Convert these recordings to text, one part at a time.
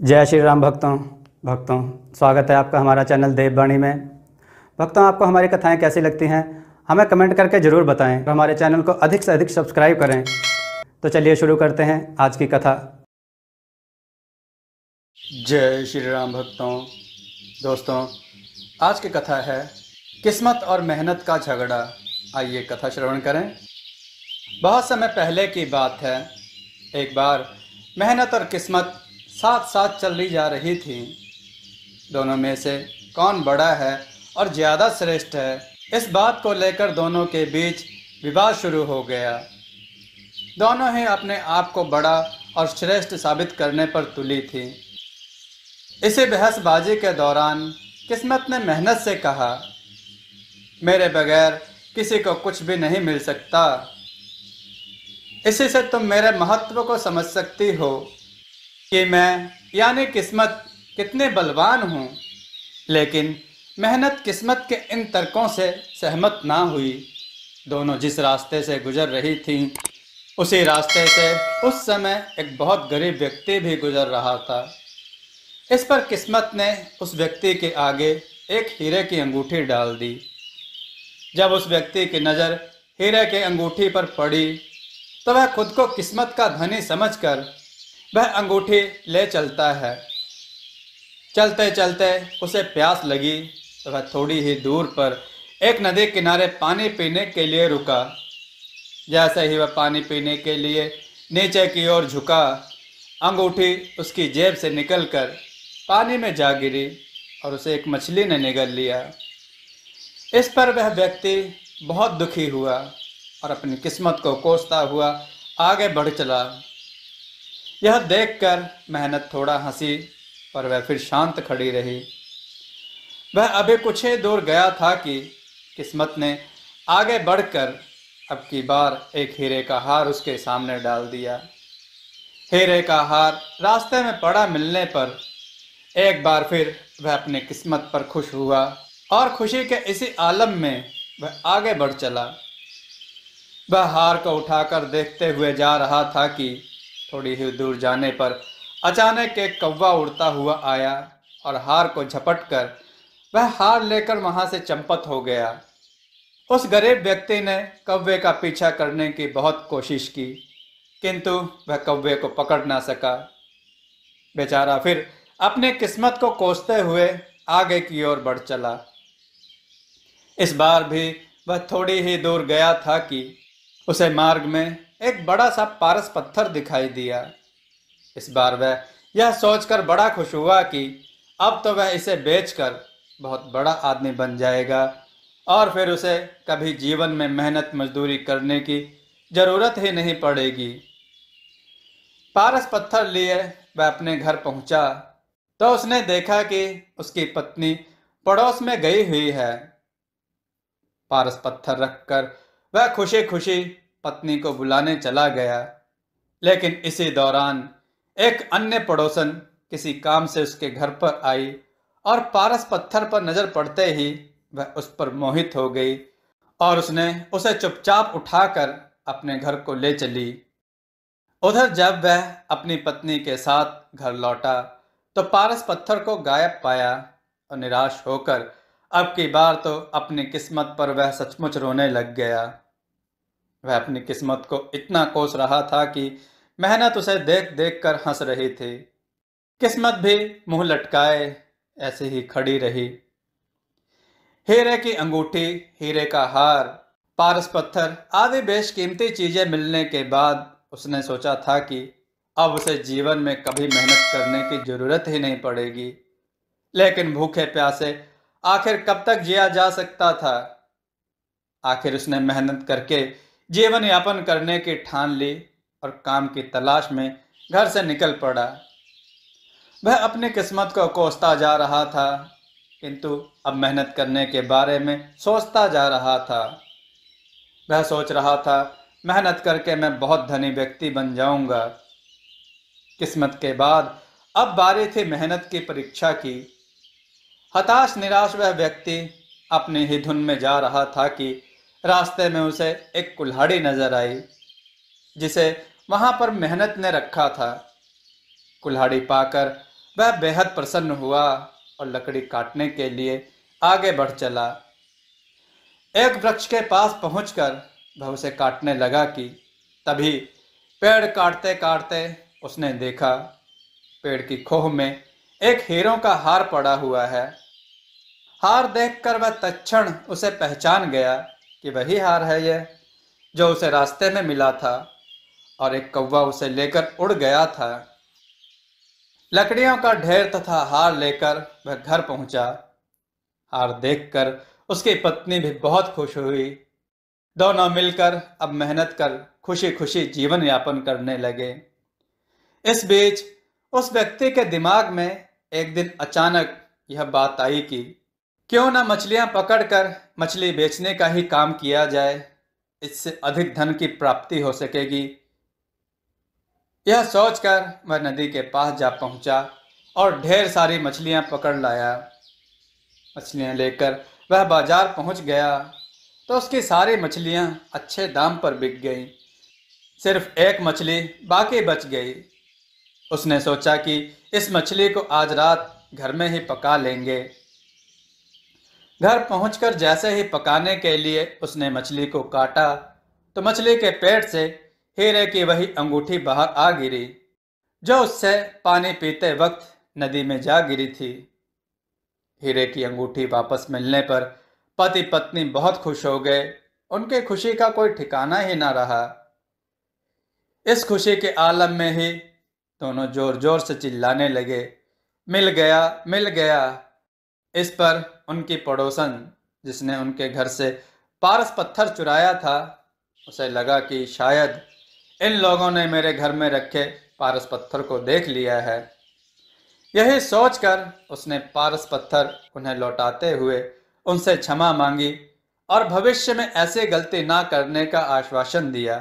जय श्री राम भक्तों भक्तों स्वागत है आपका हमारा चैनल देववाणी में भक्तों आपको हमारी कथाएं कैसी लगती हैं हमें कमेंट करके ज़रूर बताएं और हमारे चैनल को अधिक से अधिक सब्सक्राइब करें तो चलिए शुरू करते हैं आज की कथा जय श्री राम भक्तों दोस्तों आज की कथा है किस्मत और मेहनत का झगड़ा आइए कथा श्रवण करें बहुत समय पहले की बात है एक बार मेहनत और किस्मत साथ साथ चली जा रही थी दोनों में से कौन बड़ा है और ज़्यादा श्रेष्ठ है इस बात को लेकर दोनों के बीच विवाद शुरू हो गया दोनों ही अपने आप को बड़ा और श्रेष्ठ साबित करने पर तुली थी इसी बहसबाजी के दौरान किस्मत ने मेहनत से कहा मेरे बगैर किसी को कुछ भी नहीं मिल सकता इसी से तुम मेरे महत्व को समझ सकती हो कि मैं यानी किस्मत कितने बलवान हूँ लेकिन मेहनत किस्मत के इन तर्कों से सहमत ना हुई दोनों जिस रास्ते से गुजर रही थीं उसी रास्ते से उस समय एक बहुत गरीब व्यक्ति भी गुजर रहा था इस पर किस्मत ने उस व्यक्ति के आगे एक हीरे की अंगूठी डाल दी जब उस व्यक्ति की नज़र हीरे के अंगूठी पर पड़ी तो वह खुद को किस्मत का धनी समझकर वह अंगूठी ले चलता है चलते चलते उसे प्यास लगी वह थोड़ी ही दूर पर एक नदी किनारे पानी पीने के लिए रुका जैसे ही वह पानी पीने के लिए नीचे की ओर झुका अंगूठी उसकी जेब से निकलकर पानी में जा गिरी और उसे एक मछली ने निगल लिया इस पर वह व्यक्ति बहुत दुखी हुआ और अपनी किस्मत को कोसता हुआ आगे बढ़ चला यह देखकर मेहनत थोड़ा हंसी पर वह फिर शांत खड़ी रही वह अभी कुछ ही दूर गया था कि किस्मत ने आगे बढ़कर अब की बार एक हीरे का हार उसके सामने डाल दिया हीरे का हार रास्ते में पड़ा मिलने पर एक बार फिर वह अपने किस्मत पर खुश हुआ और खुशी के इसी आलम में वह आगे बढ़ चला वह हार को उठाकर देखते हुए जा रहा था कि थोड़ी ही दूर जाने पर अचानक एक कौवा उड़ता हुआ आया और हार को झपट कर वह हार लेकर वहां से चंपत हो गया उस गरीब व्यक्ति ने कौवे का पीछा करने की बहुत कोशिश की किंतु वह कौवे को पकड़ ना सका बेचारा फिर अपने किस्मत को कोसते हुए आगे की ओर बढ़ चला इस बार भी वह थोड़ी ही दूर गया था कि उसे मार्ग में एक बड़ा सा पारस पत्थर दिखाई दिया इस बार वह यह सोचकर बड़ा खुश हुआ कि अब तो वह इसे बेचकर बहुत बड़ा आदमी बन जाएगा और फिर उसे कभी जीवन में मेहनत मजदूरी करने की ज़रूरत ही नहीं पड़ेगी पारस पत्थर लिए वह अपने घर पहुंचा तो उसने देखा कि उसकी पत्नी पड़ोस में गई हुई है पारस पत्थर रखकर वह खुशी खुशी पत्नी को बुलाने चला गया लेकिन इसी दौरान एक अन्य पड़ोसन किसी काम से उसके घर पर आई और पारस पत्थर पर नजर पड़ते ही वह उस पर मोहित हो गई और उसने उसे चुपचाप उठाकर अपने घर को ले चली उधर जब वह अपनी पत्नी के साथ घर लौटा तो पारस पत्थर को गायब पाया और निराश होकर अब की बार तो अपनी किस्मत पर वह सचमुच रोने लग गया वह अपनी किस्मत को इतना कोस रहा था कि मेहनत उसे देख देख कर हंस रही थी किस्मत भी मुंह लटकाए ऐसे ही खड़ी रही हीरे की अंगूठी हीरे का हार पारस पत्थर आदि बेशकीमती चीजें मिलने के बाद उसने सोचा था कि अब उसे जीवन में कभी मेहनत करने की जरूरत ही नहीं पड़ेगी लेकिन भूखे प्यासे आखिर कब तक जिया जा सकता था आखिर उसने मेहनत करके जीवन यापन करने की ठान ली और काम की तलाश में घर से निकल पड़ा वह अपनी किस्मत को कोसता जा रहा था किंतु अब मेहनत करने के बारे में सोचता जा रहा था वह सोच रहा था मेहनत करके मैं बहुत धनी व्यक्ति बन जाऊंगा किस्मत के बाद अब बारी थी मेहनत की परीक्षा की हताश निराश वह व्यक्ति अपने ही धुन में जा रहा था कि रास्ते में उसे एक कुल्हाड़ी नजर आई जिसे वहां पर मेहनत ने रखा था कुल्हाड़ी पाकर वह बेहद प्रसन्न हुआ और लकड़ी काटने के लिए आगे बढ़ चला एक वृक्ष के पास पहुंचकर वह उसे काटने लगा कि तभी पेड़ काटते काटते उसने देखा पेड़ की खोह में एक हीरों का हार पड़ा हुआ है हार देखकर वह तक्षण उसे पहचान गया कि वही हार है यह जो उसे रास्ते में मिला था और एक कौवा उसे लेकर उड़ गया था लकड़ियों का ढेर तथा हार लेकर वह घर पहुंचा हार देखकर उसकी पत्नी भी बहुत खुश हुई दोनों मिलकर अब मेहनत कर खुशी खुशी जीवन यापन करने लगे इस बीच उस व्यक्ति के दिमाग में एक दिन अचानक यह बात आई कि क्यों ना मछलियां पकड़कर मछली बेचने का ही काम किया जाए इससे अधिक धन की प्राप्ति हो सकेगी यह सोचकर वह नदी के पास जा पहुंचा और ढेर सारी मछलियां पकड़ लाया मछलियां लेकर वह बाजार पहुंच गया तो उसकी सारी मछलियां अच्छे दाम पर बिक गईं सिर्फ एक मछली बाकी बच गई उसने सोचा कि इस मछली को आज रात घर में ही पका लेंगे घर पहुंचकर जैसे ही पकाने के लिए उसने मछली को काटा तो मछली के पेट से हीरे की वही अंगूठी बाहर आ गिरी जो उससे पानी पीते वक्त नदी में जा गिरी थी हीरे की अंगूठी वापस मिलने पर पति पत्नी बहुत खुश हो गए उनके खुशी का कोई ठिकाना ही ना रहा इस खुशी के आलम में ही दोनों जोर जोर से चिल्लाने लगे मिल गया मिल गया इस पर उनकी पड़ोसन जिसने उनके घर से पारस पत्थर चुराया था उसे लगा कि शायद इन लोगों ने मेरे घर में रखे पारस पत्थर को देख लिया है यही सोचकर उसने पारस पत्थर उन्हें लौटाते हुए उनसे क्षमा मांगी और भविष्य में ऐसे गलती ना करने का आश्वासन दिया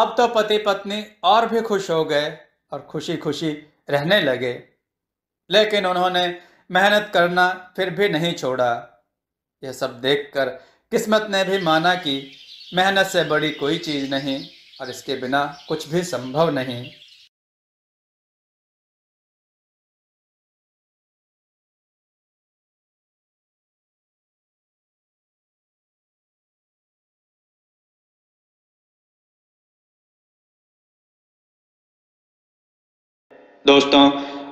अब तो पति पत्नी और भी खुश हो गए और खुशी खुशी रहने लगे लेकिन उन्होंने मेहनत करना फिर भी नहीं छोड़ा यह सब देखकर किस्मत ने भी माना कि मेहनत से बड़ी कोई चीज़ नहीं और इसके बिना कुछ भी संभव नहीं दोस्तों